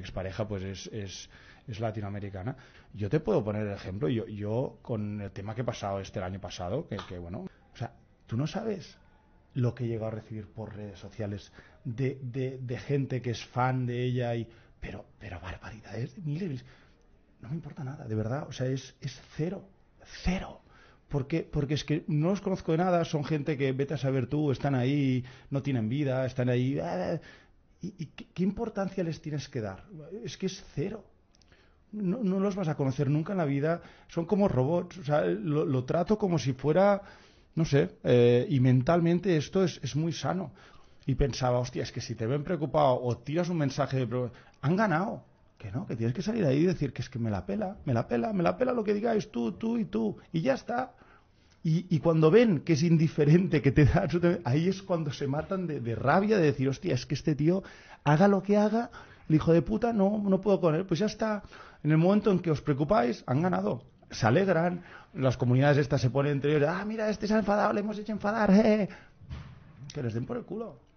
expareja pues es, es, latinoamericana. Yo te puedo poner el ejemplo, yo, yo con el tema que he pasado este el año pasado, que, bueno, o sea, tú no sabes lo que llegado a recibir por redes sociales de, gente que es fan de ella y pero pero barbaridades de miles, no me importa nada de verdad o sea es es cero cero porque porque es que no los conozco de nada son gente que vete a saber tú están ahí no tienen vida están ahí ah, ¿Y, qué, importancia les tienes que dar? Es que es cero. No, no, los vas a conocer nunca en la vida. Son como robots. O sea, lo, trato como si fuera, no sé, eh, y mentalmente esto es, es muy sano. Y pensaba, hostia, es que si te ven preocupado o tiras un mensaje de han ganado. Que no, que tienes que salir ahí y decir que es que me la pela, me la pela, me la pela lo que digáis tú, tú y tú. Y ya está. Y, cuando ven que es indiferente, que te da ahí es cuando se matan de, rabia, de decir, hostia, es que este tío, haga lo que haga, el hijo de puta, no, no puedo con él. Pues ya está, en el momento en que os preocupáis, han ganado. Se alegran, las comunidades estas se ponen entre ellos, ah, mira, este se ha enfadado, le hemos hecho enfadar, eh". Que les den por el culo.